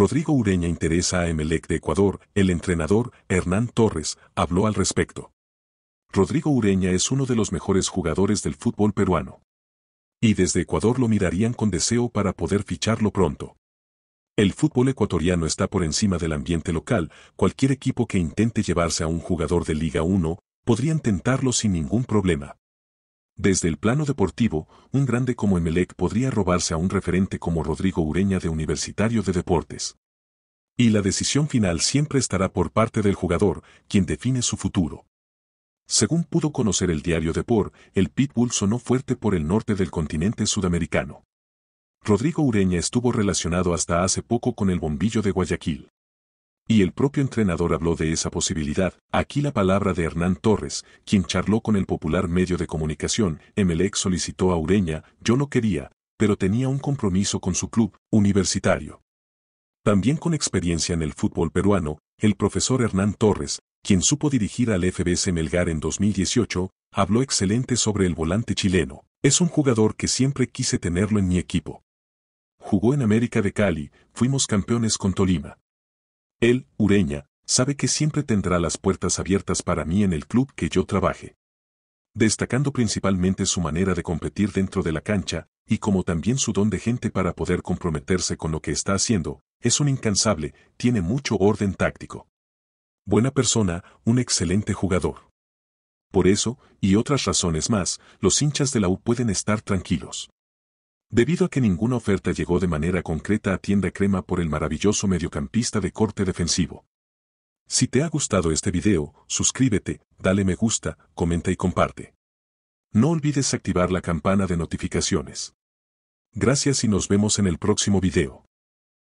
Rodrigo Ureña interesa a Emelec de Ecuador, el entrenador, Hernán Torres, habló al respecto. Rodrigo Ureña es uno de los mejores jugadores del fútbol peruano. Y desde Ecuador lo mirarían con deseo para poder ficharlo pronto. El fútbol ecuatoriano está por encima del ambiente local, cualquier equipo que intente llevarse a un jugador de Liga 1, podrían tentarlo sin ningún problema. Desde el plano deportivo, un grande como Emelec podría robarse a un referente como Rodrigo Ureña de Universitario de Deportes. Y la decisión final siempre estará por parte del jugador, quien define su futuro. Según pudo conocer el diario Depor, el Pitbull sonó fuerte por el norte del continente sudamericano. Rodrigo Ureña estuvo relacionado hasta hace poco con el bombillo de Guayaquil y el propio entrenador habló de esa posibilidad. Aquí la palabra de Hernán Torres, quien charló con el popular medio de comunicación, Emelec solicitó a Ureña, yo no quería, pero tenía un compromiso con su club, universitario. También con experiencia en el fútbol peruano, el profesor Hernán Torres, quien supo dirigir al FBS Melgar en 2018, habló excelente sobre el volante chileno. Es un jugador que siempre quise tenerlo en mi equipo. Jugó en América de Cali, fuimos campeones con Tolima. Él, Ureña, sabe que siempre tendrá las puertas abiertas para mí en el club que yo trabaje. Destacando principalmente su manera de competir dentro de la cancha, y como también su don de gente para poder comprometerse con lo que está haciendo, es un incansable, tiene mucho orden táctico. Buena persona, un excelente jugador. Por eso, y otras razones más, los hinchas de la U pueden estar tranquilos. Debido a que ninguna oferta llegó de manera concreta a Tienda Crema por el maravilloso mediocampista de corte defensivo. Si te ha gustado este video, suscríbete, dale me gusta, comenta y comparte. No olvides activar la campana de notificaciones. Gracias y nos vemos en el próximo video.